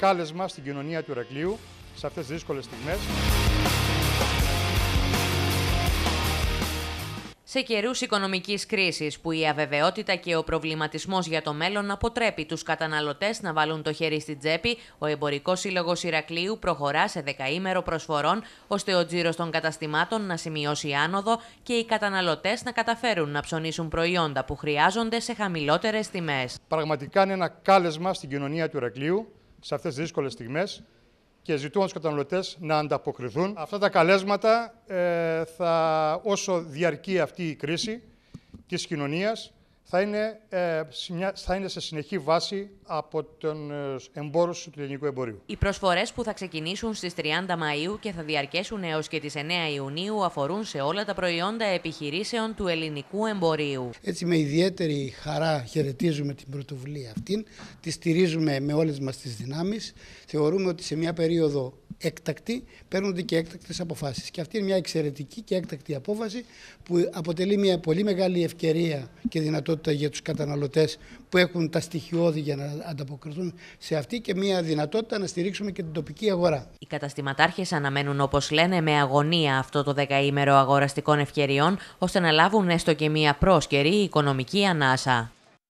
κάλεσμα στην κοινωνία του Ερακλείου σε αυτές τις δύσκολες στιγμές. Σε καιρούς οικονομικής κρίσης, που η αβεβαιότητα και ο προβληματισμός για το μέλλον αποτρέπει τους καταναλωτές να βάλουν το χέρι στην τσέπη, ο Εμπορικός Σύλλογος Ηρακλείου προχωρά σε δεκαήμερο προσφορών, ώστε ο τζίρος των καταστημάτων να σημειώσει άνοδο και οι καταναλωτές να καταφέρουν να ψωνίσουν προϊόντα που χρειάζονται σε χαμηλότερες τιμές. Πραγματικά είναι ένα κάλεσμα στην κοινωνία του Ηρακλείου σε αυτές τις δύσκολες στιγμές και ζητούμε τους καταναλωτές να ανταποκριθούν. Αυτά τα καλέσματα ε, θα όσο διαρκεί αυτή η κρίση της κοινωνίας θα είναι, ε, θα είναι σε συνεχή βάση από τον ε, εμπόρο του ελληνικού εμπορίου. Οι προσφορές που θα ξεκινήσουν στις 30 Μαΐου και θα διαρκέσουν έως και τις 9 Ιουνίου αφορούν σε όλα τα προϊόντα επιχειρήσεων του ελληνικού εμπορίου. Έτσι με ιδιαίτερη χαρά χαιρετίζουμε την πρωτοβουλία αυτήν, τη στηρίζουμε με όλες μας τις δυνάμεις. Θεωρούμε ότι σε μια περίοδο έκτακτη, παίρνονται και έκτακτες αποφάσεις. Και αυτή είναι μια εξαιρετική και έκτακτη απόφαση που αποτελεί μια πολύ μεγάλη ευκαιρία και δυνατότητα για τους καταναλωτές που έχουν τα στοιχειώδη για να ανταποκριθούν σε αυτή και μια δυνατότητα να στηρίξουμε και την τοπική αγορά. Οι καταστηματάρχες αναμένουν, όπως λένε, με αγωνία αυτό το δεκαήμερο αγοραστικών ευκαιριών, ώστε να λάβουν έστω και μια πρόσκαιρη οικονομική ανάσα.